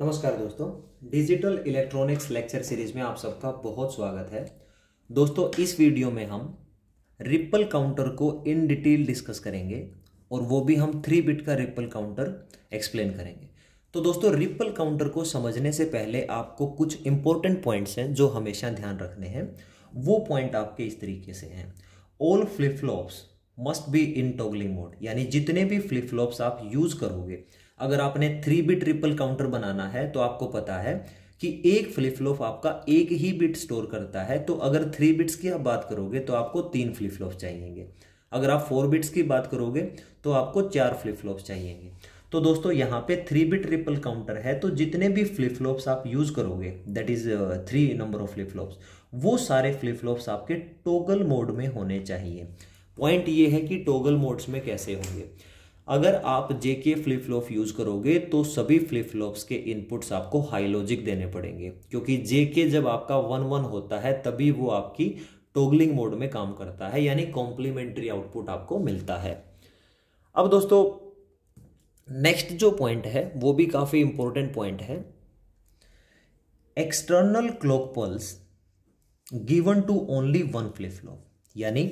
नमस्कार दोस्तों digital electronics lecture series में आप सबका बहुत स्वागत है दोस्तों इस वीडियो में हम रिपल काउंटर को इन डिटेल डिस्कस करेंगे और वो भी हम थ्री बिट का रिपल काउंटर एक्सप्लेन करेंगे तो दोस्तों रिपल काउंटर को समझने से पहले आपको कुछ इंपॉर्टेंट पॉइंट्स हैं जो हमेशा ध्यान रखने हैं वो पॉइंट आपके इस तरीके से हैं all flip flops must be in toggling mode यानी जितने भी फ्लिप फ्लॉप्स आप यूज़ करोगे अगर आपने थ्री बिट ट्रिपल काउंटर बनाना है तो आपको पता है कि एक फ्लिप फ्लॉप आपका एक ही बिट स्टोर करता है तो अगर थ्री बिट्स की आप बात करोगे तो आपको तीन फ्लिप फ्लॉप चाहिएंगे अगर आप फोर बिट्स की बात करोगे तो आपको चार फ्लिप फ्लॉप चाहिएंगे तो दोस्तों यहाँ पे थ्री बिट ट्रिपल काउंटर है तो जितने भी फ्लिप फ्लॉप्स आप यूज़ करोगे that is three number of flip flops वो सारे फ्लिप फ्लॉप्स आपके टोगल मोड में होने चाहिए पॉइंट ये है कि टोगल मोड्स में कैसे होंगे अगर आप जेके फ्लिप फ्लॉप यूज़ करोगे तो सभी फ्लिप फ्लॉप्स के इनपुट्स आपको हाई लॉजिक देने पड़ेंगे क्योंकि जेके जब आपका वन वन होता है तभी वो आपकी टोगलिंग मोड में काम करता है यानी कॉम्प्लीमेंट्री आउटपुट आपको मिलता है अब दोस्तों नेक्स्ट जो पॉइंट है वो भी काफ़ी इंपॉर्टेंट पॉइंट है external clock pulse given to only one flip flop यानी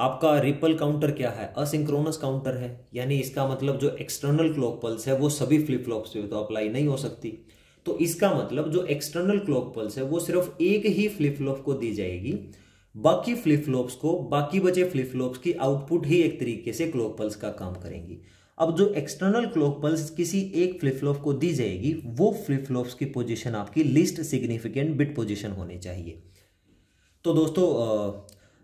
आपका रिपल काउंटर क्या है असिंक्रोनस काउंटर है यानी इसका मतलब जो एक्सटर्नल क्लॉक पल्स है वो सभी फ्लिप फ्लॉप पे तो अप्लाई नहीं हो सकती तो इसका मतलब जो एक्सटर्नल क्लॉक पल्स है वो सिर्फ एक ही फ्लिप फ्लॉप को दी जाएगी बाकी फ्लिप फ्लॉप्स को बाकी बचे फ्लिप फ्लॉप्स की आउटपुट ही एक तरीके से क्लॉक पल्स का काम करेंगी अब जो एक्सटर्नल क्लॉक पल्स किसी एक फ्लिप फ्लॉप को दी जाएगी वो फ्लिप फ्लॉप्स की पोजीशन आपकी लिस्ट सिग्निफिकेंट बिट पोजीशन होनी चाहिए तो दोस्तों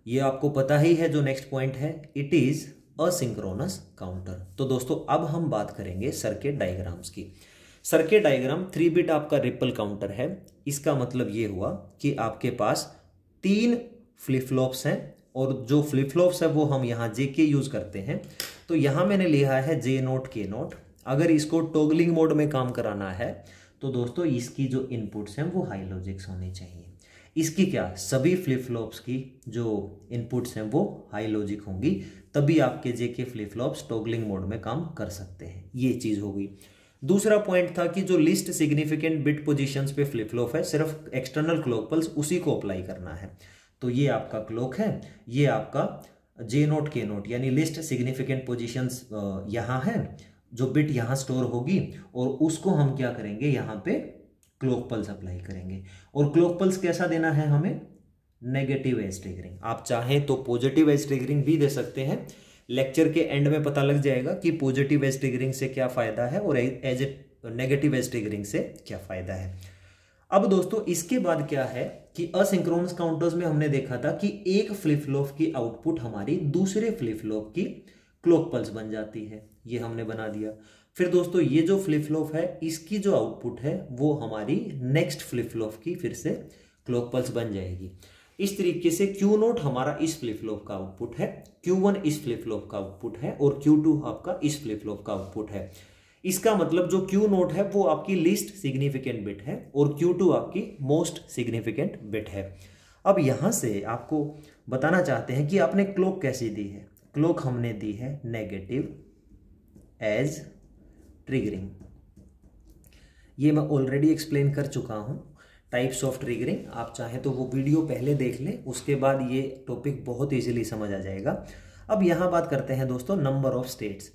ये आपको पता ही है जो नेक्स्ट पॉइंट है इट इज असिंक्रोनस काउंटर तो दोस्तों अब हम बात करेंगे सर्किट डायग्राम्स की सर्किट डायग्राम थ्री बिट आपका रिपल काउंटर है इसका मतलब ये हुआ कि आपके पास तीन फ्लिप फ्लॉप्स हैं और जो फ्लिप फ्लॉप्स है वो हम यहाँ जे के यूज़ करते हैं तो यहाँ मैंने लिया है जे नोट के नोट अगर इसको टोगलिंग मोड में काम कराना है तो दोस्तों इसकी जो इनपुट्स हैं वो हाई लॉजिक्स होनी चाहिए इसकी क्या सभी फ्लिप फ्लॉप्स की जो इनपुट्स हैं वो हाई लॉजिक होंगी तभी आपके जे के फ्लिप फ्लॉप्स टॉगलिंग मोड में काम कर सकते हैं ये चीज़ होगी दूसरा पॉइंट था कि जो लिस्ट सिग्निफिकेंट बिट पोजीशंस पे फ्लिप फ्लॉप है सिर्फ एक्सटर्नल क्लॉक पल्स उसी को अप्लाई करना है तो ये आपका क्लॉक है ये आपका जे नोट के नोट यानी लिस्ट सिग्निफिकेंट पोजिशंस यहाँ है जो बिट यहाँ स्टोर होगी और उसको हम क्या करेंगे यहाँ पे क्लोक पल्स अप्लाई करेंगे और क्लोक पल्स कैसा देना है हमें नेगेटिव एज ट्रिगरिंग आप चाहें तो पॉजिटिव एज ट्रिगरिंग भी दे सकते हैं लेक्चर के एंड में पता लग जाएगा कि पॉजिटिव एज ट्रिगरिंग से क्या फ़ायदा है और एज नेगेटिव एज ट्रिगरिंग से क्या फ़ायदा है अब दोस्तों इसके बाद क्या है कि असिंक्रोनस काउंटर्स में हमने देखा था कि एक फ्लिप फ्लॉप की आउटपुट हमारी दूसरे फ्लिप फ्लॉप की क्लॉक पल्स बन जाती है ये हमने बना दिया फिर दोस्तों ये जो फ्लिप फ्लॉप है इसकी जो आउटपुट है वो हमारी नेक्स्ट फ्लिप फ्लॉप की फिर से क्लॉक पल्स बन जाएगी इस तरीके से क्यू नोट हमारा इस फ्लिप फ्लॉप का आउटपुट है क्यू वन इस फ्लिप फ्लॉप का आउटपुट है और क्यू टू आपका इस फ्लिप फ्लॉप का आउटपुट है इसका मतलब जो क्यू नोट है वो आपकी लीस्ट सिग्निफिकेंट बिट है और टू आपकी मोस्ट सिग्निफिकेंट बिट है अब यहाँ से आपको बताना चाहते हैं कि आपने क्लोक कैसी दी है क्लोक हमने दी है नेगेटिव एज ट्रिगरिंग ये मैं ऑलरेडी एक्सप्लेन कर चुका हूँ टाइप्स ऑफ ट्रिगरिंग आप चाहें तो वो वीडियो पहले देख लें उसके बाद ये टॉपिक बहुत ईजिली समझ आ जाएगा अब यहाँ बात करते हैं दोस्तों नंबर ऑफ स्टेट्स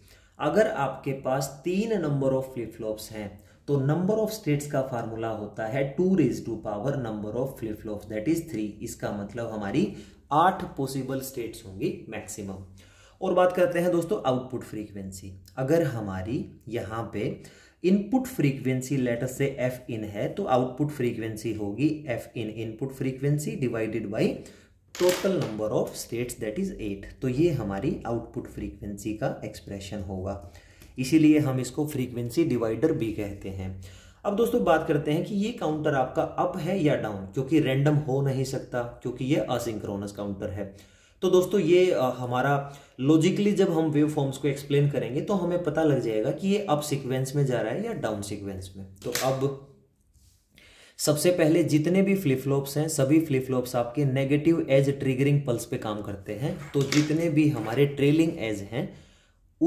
अगर आपके पास तीन नंबर ऑफ फ्लिप फ्लॉप्स हैं तो नंबर ऑफ स्टेट्स का फार्मूला होता है two raise to power number of flip flops that is three इसका मतलब हमारी आठ पॉसिबल स्टेट्स होंगी मैक्सिमम और बात करते हैं दोस्तों आउटपुट फ्रीक्वेंसी अगर हमारी यहाँ पे इनपुट फ्रीक्वेंसी लेटर से एफ इन है तो आउटपुट फ्रीक्वेंसी होगी F in input frequency divided by total number of states that is eight तो ये हमारी आउटपुट फ्रीक्वेंसी का एक्सप्रेशन होगा इसीलिए हम इसको फ्रीक्वेंसी डिवाइडर भी कहते हैं अब दोस्तों बात करते हैं कि ये काउंटर आपका अप है या डाउन क्योंकि रेंडम हो नहीं सकता क्योंकि ये असिंक्रोनस काउंटर है तो दोस्तों ये हमारा लॉजिकली जब हम वेव फॉर्म्स को एक्सप्लेन करेंगे तो हमें पता लग जाएगा कि ये अप सीक्वेंस में जा रहा है या डाउन सीक्वेंस में तो अब सबसे पहले जितने भी फ्लिप फ्लॉप्स हैं सभी फ्लिप फ्लॉप्स आपके नेगेटिव एज ट्रिगरिंग पल्स पे काम करते हैं तो जितने भी हमारे ट्रेलिंग एज हैं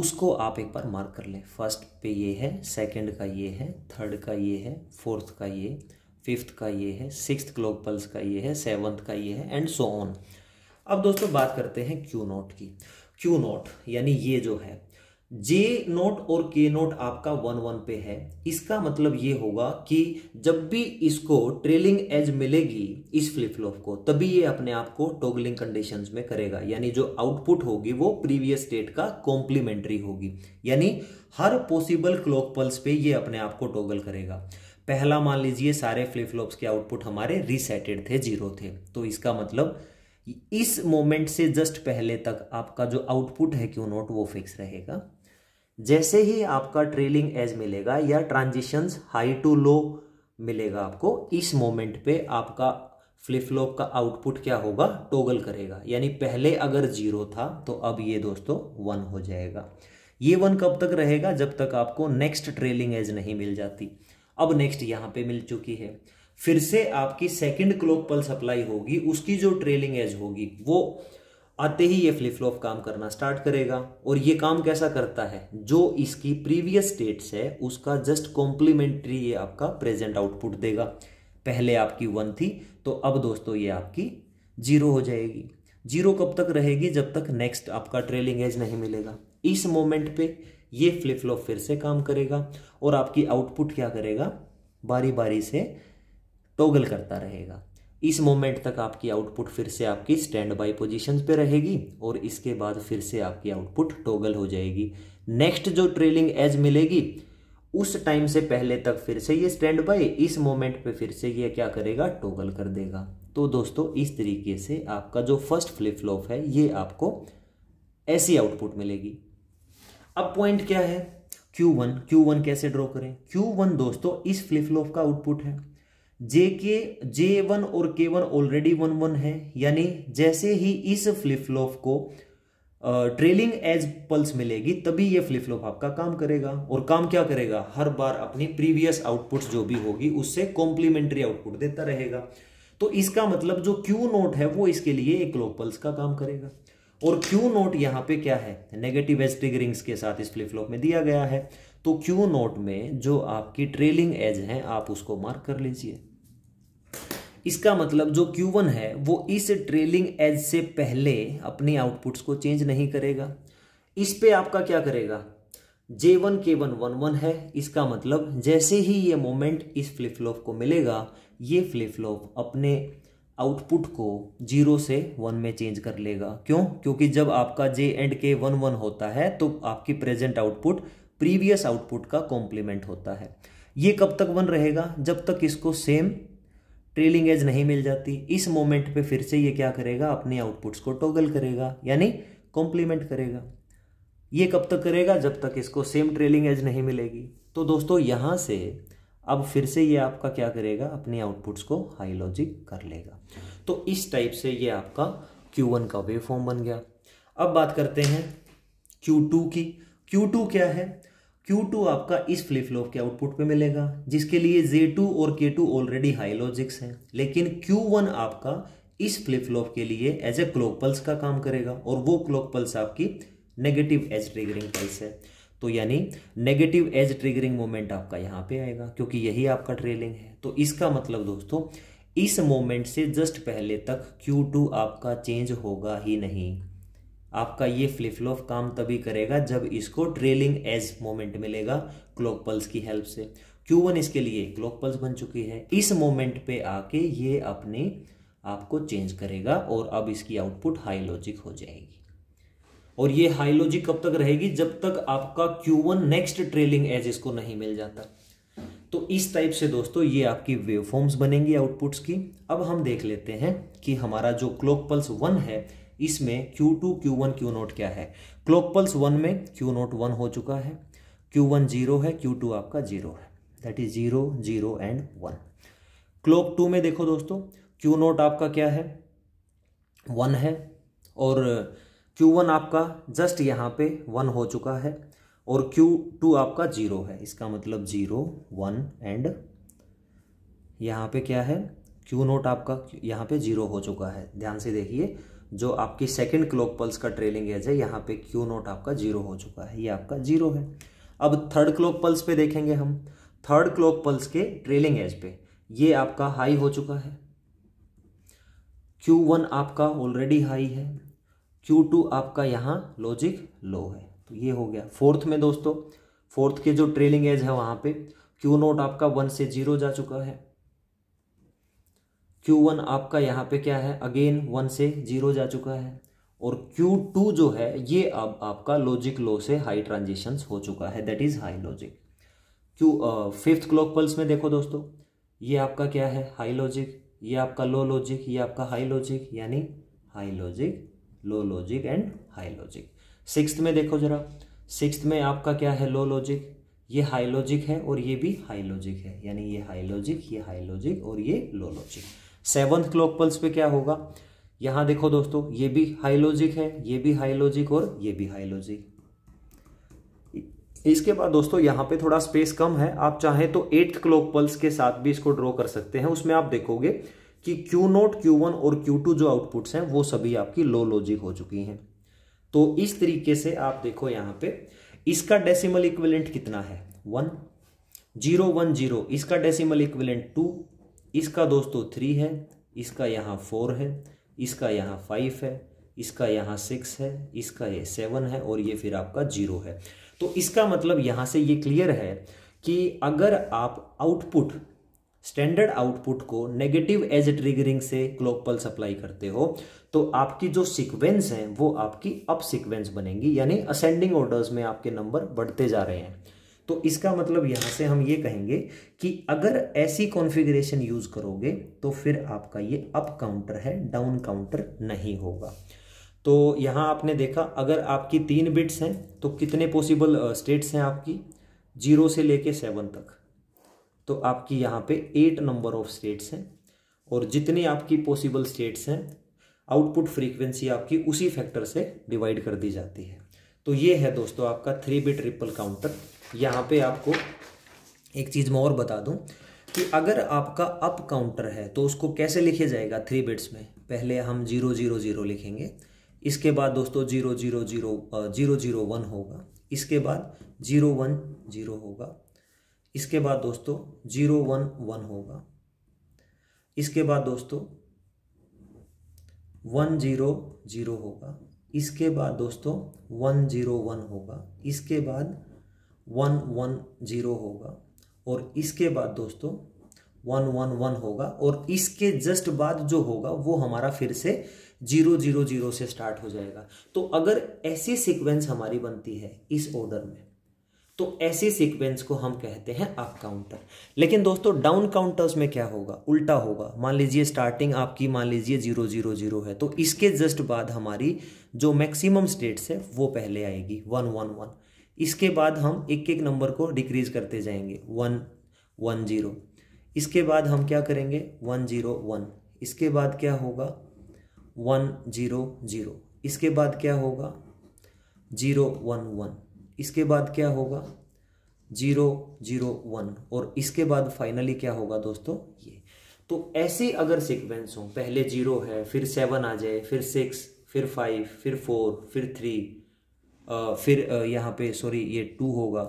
उसको आप एक बार मार्क कर लें फर्स्ट पे ये है सेकंड का ये है थर्ड का ये है फोर्थ का ये फिफ्थ का ये है सिक्स क्लॉक पल्स का ये है सेवन्थ का ये है एंड सो ऑन अब दोस्तों बात करते हैं क्यू नोट की क्यू नोट यानी ये जो है जे नोट और के नोट आपका वन वन पे है इसका मतलब ये होगा कि जब भी इसको ट्रेलिंग एज मिलेगी इस फ्लिप फ्लॉप को तभी ये अपने आप को टोगलिंग कंडीशंस में करेगा यानी जो आउटपुट होगी वो प्रीवियस स्टेट का कॉम्प्लीमेंट्री होगी यानी हर पॉसिबल क्लॉक पल्स पे ये अपने आप को टोगल करेगा पहला मान लीजिए सारे फ्लिप फ्लॉप्स के आउटपुट हमारे रिसेटेड थे जीरो थे तो इसका मतलब इस मोमेंट से जस्ट पहले तक आपका जो आउटपुट है क्यू नोट वो फिक्स रहेगा जैसे ही आपका ट्रेलिंग एज मिलेगा या ट्रांजिशंस हाई टू लो मिलेगा आपको इस मोमेंट पे आपका फ्लिप फ्लॉप का आउटपुट क्या होगा टोगल करेगा यानी पहले अगर जीरो था तो अब ये दोस्तों वन हो जाएगा ये वन कब तक रहेगा जब तक आपको नेक्स्ट ट्रेलिंग एज नहीं मिल जाती अब नेक्स्ट यहाँ पे मिल चुकी है फिर से आपकी सेकंड क्लॉक पल्स अप्लाई होगी उसकी जो ट्रेलिंग एज होगी वो आते ही ये फ्लिप फ्लॉप काम करना स्टार्ट करेगा और ये काम कैसा करता है जो इसकी प्रीवियस स्टेट्स है उसका जस्ट कॉम्प्लीमेंट्री ये आपका प्रेजेंट आउटपुट देगा पहले आपकी वन थी तो अब दोस्तों ये आपकी जीरो हो जाएगी जीरो कब तक रहेगी जब तक नेक्स्ट आपका ट्रेलिंग एज नहीं मिलेगा इस मोमेंट पे ये फ्लिप फ्लॉप फिर से काम करेगा और आपकी आउटपुट क्या करेगा बारी बारी से टॉगल करता रहेगा इस मोमेंट तक आपकी आउटपुट फिर से आपकी स्टैंड बाय पोजिशन पे रहेगी और इसके बाद फिर से आपकी आउटपुट टोगल हो जाएगी नेक्स्ट जो ट्रेलिंग एज मिलेगी उस टाइम से पहले तक फिर से ये स्टैंड बाय इस मोमेंट पे फिर से ये क्या करेगा टोगल कर देगा तो दोस्तों इस तरीके से आपका जो फर्स्ट फ्लिप फ्लॉप है ये आपको ऐसी आउटपुट मिलेगी अब पॉइंट क्या है Q1 Q1 कैसे ड्रॉ करें Q1 दोस्तों इस फ्लिप फ्लॉप का आउटपुट है जे के जे वन और के वन ऑलरेडी वन वन है यानी जैसे ही इस फ्लिप फ्लॉप को ट्रेलिंग एज पल्स मिलेगी तभी ये फ्लिप फ्लॉप आपका काम करेगा और काम क्या करेगा हर बार अपनी प्रीवियस आउटपुट्स जो भी होगी उससे कॉम्प्लीमेंट्री आउटपुट देता रहेगा तो इसका मतलब जो क्यू नोट है वो इसके लिए एक क्लॉक पल्स का काम करेगा और क्यू नोट यहाँ पे क्या है नेगेटिव एज ट्रिगरिंग्स के साथ इस फ्लिप फ्लॉप में दिया गया है तो क्यू नोट में जो आपकी ट्रेलिंग एज है आप उसको मार्क कर लीजिए इसका मतलब जो Q1 है वो इस ट्रेलिंग एज से पहले अपने आउटपुट्स को चेंज नहीं करेगा इस पे आपका क्या करेगा J1 K1 11 है इसका मतलब जैसे ही ये मोमेंट इस फ्लिप फ्लॉप को मिलेगा ये फ्लिप फ्लॉप अपने आउटपुट को जीरो से वन में चेंज कर लेगा क्यों क्योंकि जब आपका J and K one one होता है तो आपकी प्रेजेंट आउटपुट प्रीवियस आउटपुट का कॉम्प्लीमेंट होता है ये कब तक वन रहेगा जब तक इसको सेम ट्रेलिंग एज नहीं मिल जाती इस मोमेंट पे फिर से ये क्या करेगा अपने आउटपुट्स को टॉगल करेगा यानी कॉम्प्लीमेंट करेगा ये कब तक करेगा जब तक इसको सेम ट्रेलिंग एज नहीं मिलेगी तो दोस्तों यहाँ से अब फिर से ये आपका क्या करेगा अपने आउटपुट्स को हाई लॉजिक कर लेगा तो इस टाइप से ये आपका क्यू वन का वेव फॉर्म बन गया अब बात करते हैं क्यू टू की क्यू टू क्या है Q2 आपका इस फ्लिप फ्लॉप के आउटपुट पे मिलेगा जिसके लिए Z2 और K2 ऑलरेडी हाई लॉजिक्स हैं लेकिन Q1 आपका इस फ्लिप फ्लॉप के लिए एज ए क्लॉक पल्स का काम करेगा और वो क्लॉक पल्स आपकी नेगेटिव एज ट्रिगरिंग पल्स है तो यानी नेगेटिव एज ट्रिगरिंग मोमेंट आपका यहाँ पे आएगा क्योंकि यही आपका ट्रेलिंग है तो इसका मतलब दोस्तों इस मोमेंट से जस्ट पहले तक क्यू आपका चेंज होगा ही नहीं आपका ये फ्लिप फ्लॉप काम तभी करेगा जब इसको ट्रेलिंग एज मोमेंट मिलेगा क्लॉक पल्स की हेल्प से Q1 इसके लिए क्लॉक पल्स बन चुकी है इस मोमेंट पे आके ये अपने आपको चेंज करेगा और अब इसकी आउटपुट हाई लॉजिक हो जाएगी और ये हाई लॉजिक कब तक रहेगी जब तक आपका Q1 नेक्स्ट ट्रेलिंग एज इसको नहीं मिल जाता तो इस टाइप से दोस्तों ये आपकी वेव फॉर्म्स बनेंगी आउटपुट्स की अब हम देख लेते हैं कि हमारा जो क्लॉक पल्स वन है इसमें Q2, Q1, Q0 क्या है क्लोक पल्स वन में Q0 वन हो चुका है Q1 जीरो है Q2 आपका जीरो है that is zero zero and one clock two में देखो दोस्तों Q0 आपका क्या है वन है और Q1 आपका जस्ट यहाँ पे वन हो चुका है और Q2 आपका जीरो है इसका मतलब जीरो वन एंड यहाँ पे क्या है Q नोट आपका यहाँ पे जीरो हो चुका है ध्यान से देखिए जो आपकी सेकेंड क्लॉक पल्स का ट्रेलिंग एज है यहाँ पे क्यू नोट आपका जीरो हो चुका है ये आपका जीरो है अब थर्ड क्लॉक पल्स पे देखेंगे हम थर्ड क्लॉक पल्स के ट्रेलिंग एज पे ये आपका हाई हो चुका है क्यू वन आपका ऑलरेडी हाई है क्यू टू आपका यहाँ लॉजिक लो है तो ये हो गया फोर्थ में दोस्तों फोर्थ के जो ट्रेलिंग एज है वहाँ पे क्यू नोट आपका वन से जीरो जा चुका है क्यू वन आपका यहाँ पे क्या है अगेन वन से जीरो जा चुका है और Q2 जो है ये अब आपका लॉजिक लो से हाई ट्रांजिशंस हो चुका है that is high logic Q fifth clock pulse में देखो दोस्तों ये आपका क्या है हाई लॉजिक ये आपका लो लॉजिक ये आपका हाई लॉजिक यानी high logic low logic and high logic sixth में देखो जरा सिक्स्थ में आपका क्या है लो लॉजिक ये हाई लॉजिक है और ये भी हाई लॉजिक है यानी ये हाई लॉजिक ये हाई लॉजिक और ये low logic seventh clock pulse पे क्या होगा यहां देखो दोस्तों ये भी हाई है ये भी हाई और ये भी हाई इसके बाद दोस्तों यहां पे थोड़ा स्पेस कम है आप चाहे तो एट्थ क्लॉक पल्स के साथ भी इसको ड्रॉ कर सकते हैं उसमें आप देखोगे कि क्यू नोट क्यू वन और क्यू टू जो आउटपुट्स हैं वो सभी आपकी लो लॉजिक हो चुकी हैं तो इस तरीके से आप देखो यहां पे इसका डेसिमल इक्विलेंट कितना है वन जीरो वन जीरो इसका डेसिमल इक्विलेंट टू इसका दोस्तों थ्री है इसका यहाँ फोर है इसका यहाँ फाइव है इसका यहाँ सिक्स है इसका ये सेवन है और ये फिर आपका जीरो है तो इसका मतलब यहाँ से ये क्लियर है कि अगर आप आउटपुट स्टैंडर्ड आउटपुट को नेगेटिव एज ट्रिगरिंग से क्लॉक पल सप्लाई करते हो तो आपकी जो सीक्वेंस है वो आपकी अप सीक्वेंस बनेंगी यानी असेंडिंग ऑर्डर्स में आपके नंबर बढ़ते जा रहे हैं तो इसका मतलब यहाँ से हम ये कहेंगे कि अगर ऐसी कॉन्फ़िगरेशन यूज़ करोगे तो फिर आपका ये अप काउंटर है डाउन काउंटर नहीं होगा तो यहां आपने देखा अगर आपकी तीन बिट्स हैं तो कितने पॉसिबल स्टेट्स हैं आपकी जीरो से लेके सेवन तक तो आपकी यहां पे एट नंबर ऑफ स्टेट्स हैं और जितने आपकी पॉसिबल स्टेट्स हैं आउटपुट फ्रीक्वेंसी आपकी उसी फैक्टर से डिवाइड कर दी जाती है तो ये है दोस्तों आपका थ्री बिट रिपल काउंटर यहाँ पे आपको एक चीज़ मैं और बता दूँ कि अगर आपका अप काउंटर है तो उसको कैसे लिखे जाएगा थ्री बिट्स में पहले हम जीरो जीरो जीरो लिखेंगे इसके बाद दोस्तों zero zero zero zero zero one होगा इसके बाद जीरो वन जीरो होगा इसके बाद दोस्तों जीरो वन वन होगा इसके बाद दोस्तों वन जीरो जीरो होगा इसके बाद दोस्तों वन जीरो वन होगा इसके बाद वन वन जीरो होगा और इसके बाद दोस्तों वन वन वन होगा और इसके जस्ट बाद जो होगा वो हमारा फिर से जीरो जीरो जीरो से स्टार्ट हो जाएगा तो अगर ऐसी सीक्वेंस हमारी बनती है इस ऑर्डर में तो ऐसी सीक्वेंस को हम कहते हैं अप काउंटर लेकिन दोस्तों डाउन काउंटर्स में क्या होगा उल्टा होगा मान लीजिए स्टार्टिंग आपकी मान लीजिए जीरो जीरो जीरो है तो इसके जस्ट बाद हमारी जो मैक्सिमम स्टेट्स है वो पहले आएगी वन वन वन इसके बाद हम एक एक नंबर को डिक्रीज करते जाएंगे वन वन जीरो इसके बाद हम क्या करेंगे वन जीरो वन इसके बाद क्या होगा वन जीरो जीरो इसके बाद क्या होगा जीरो वन वन इसके बाद क्या होगा जीरो जीरो वन और इसके बाद फाइनली क्या होगा दोस्तों ये तो ऐसे अगर सिक्वेंस हो पहले जीरो है फिर सेवन आ जाए फिर सिक्स फिर फाइव फिर फोर फिर थ्री फिर यहाँ पे सॉरी ये टू होगा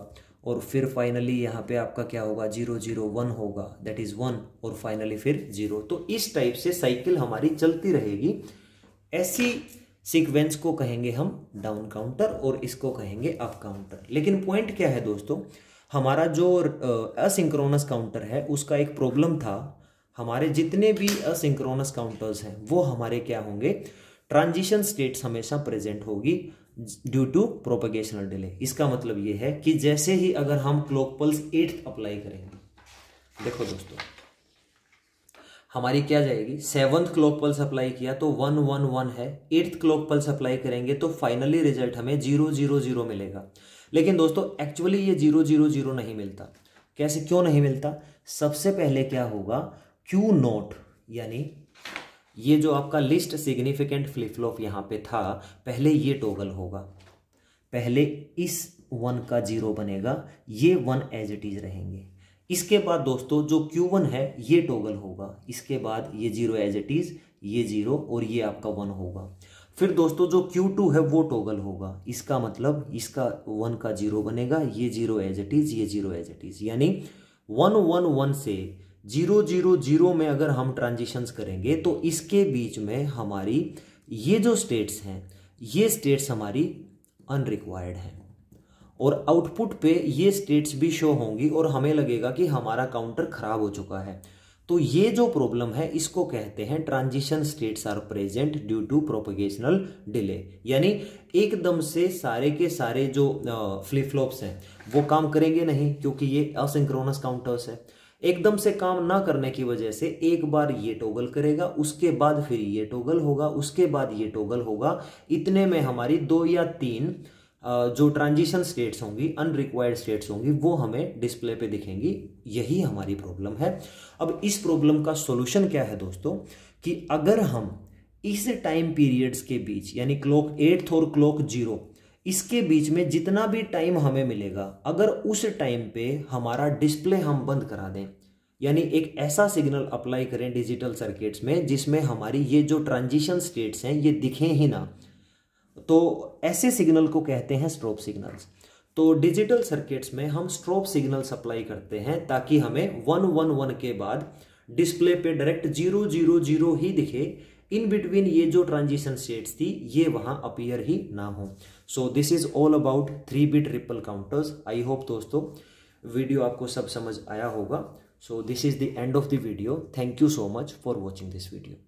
और फिर फाइनली यहाँ पे आपका क्या होगा जीरो जीरो वन होगा दैट इज़ वन और फाइनली फिर जीरो तो इस टाइप से साइकिल हमारी चलती रहेगी ऐसी सीक्वेंस को कहेंगे हम डाउन काउंटर और इसको कहेंगे अप काउंटर लेकिन पॉइंट क्या है दोस्तों हमारा जो असिंक्रोनस काउंटर है उसका एक प्रॉब्लम था हमारे जितने भी असिंक्रोनस काउंटर्स हैं वो हमारे क्या होंगे ट्रांजिशन स्टेट्स हमेशा प्रेजेंट होगी ड्यू टू प्रोपगेशनल डिले इसका मतलब ये है कि जैसे ही अगर हम क्लॉक पल्स एट अप्लाई करेंगे देखो दोस्तों हमारी क्या जाएगी सेवंथ क्लॉक पल्स अप्लाई किया तो वन वन वन है एट्थ क्लॉक पल्स अप्लाई करेंगे तो फाइनली रिजल्ट हमें जीरो जीरो जीरो मिलेगा लेकिन दोस्तों एक्चुअली ये जीरो जीरो जीरो नहीं मिलता कैसे क्यों नहीं मिलता सबसे पहले क्या होगा क्यू नोट यानी ये जो आपका लिस्ट सिग्निफिकेंट फ्लिप फ्लॉप यहाँ पे था पहले ये टोगल होगा पहले इस वन का जीरो बनेगा ये वन एज इट इज रहेंगे इसके बाद दोस्तों जो Q1 है ये टोगल होगा इसके बाद ये जीरो एज इट इज ये जीरो और ये आपका वन होगा फिर दोस्तों जो Q2 है वो टोगल होगा इसका मतलब इसका वन का जीरो बनेगा ये जीरो एज इट इज ये जीरो एज इट इज यानी वन वन वन से जीरो जीरो जीरो में अगर हम ट्रांजिशंस करेंगे तो इसके बीच में हमारी ये जो स्टेट्स हैं ये स्टेट्स हमारी अनरिक्वायर्ड हैं और आउटपुट पे ये स्टेट्स भी शो होंगी और हमें लगेगा कि हमारा काउंटर खराब हो चुका है तो ये जो प्रॉब्लम है इसको कहते हैं transition states are present due to propagational delay यानी एकदम से सारे के सारे जो फ्लिप फ्लॉप्स हैं वो काम करेंगे नहीं क्योंकि ये असिंक्रोनस काउंटर्स है एकदम से काम ना करने की वजह से एक बार ये टोगल करेगा उसके बाद फिर ये टोगल होगा उसके बाद ये टोगल होगा इतने में हमारी दो या तीन जो ट्रांजिशन स्टेट्स होंगी अनरिक्वायर्ड स्टेट्स होंगी वो हमें डिस्प्ले पे दिखेंगी यही हमारी प्रॉब्लम है अब इस प्रॉब्लम का सोल्यूशन क्या है दोस्तों कि अगर हम इस टाइम पीरियड्स के बीच यानी क्लॉक एट्थ और क्लॉक जीरो इसके बीच में जितना भी टाइम हमें मिलेगा अगर उस टाइम पे हमारा डिस्प्ले हम बंद करा दें यानी एक ऐसा सिग्नल अप्लाई करें डिजिटल सर्किट्स में जिसमें हमारी ये जो ट्रांजिशन स्टेट्स हैं ये दिखें ही ना तो ऐसे सिग्नल को कहते हैं स्ट्रोप सिग्नल्स तो डिजिटल सर्किट्स में हम स्ट्रोप सिग्नल सप्लाई करते हैं ताकि हमें वन वन वन के बाद डिस्प्ले पे डायरेक्ट जीरो जीरो जीरो ही दिखे इन बिटवीन ये जो ट्रांजिशन स्टेट्स थी ये वहां अपियर ही ना हो so this is all about three bit ripple counters I hope दोस्तों वीडियो आपको सब समझ आया होगा so this is the end of the video thank you so much for watching this video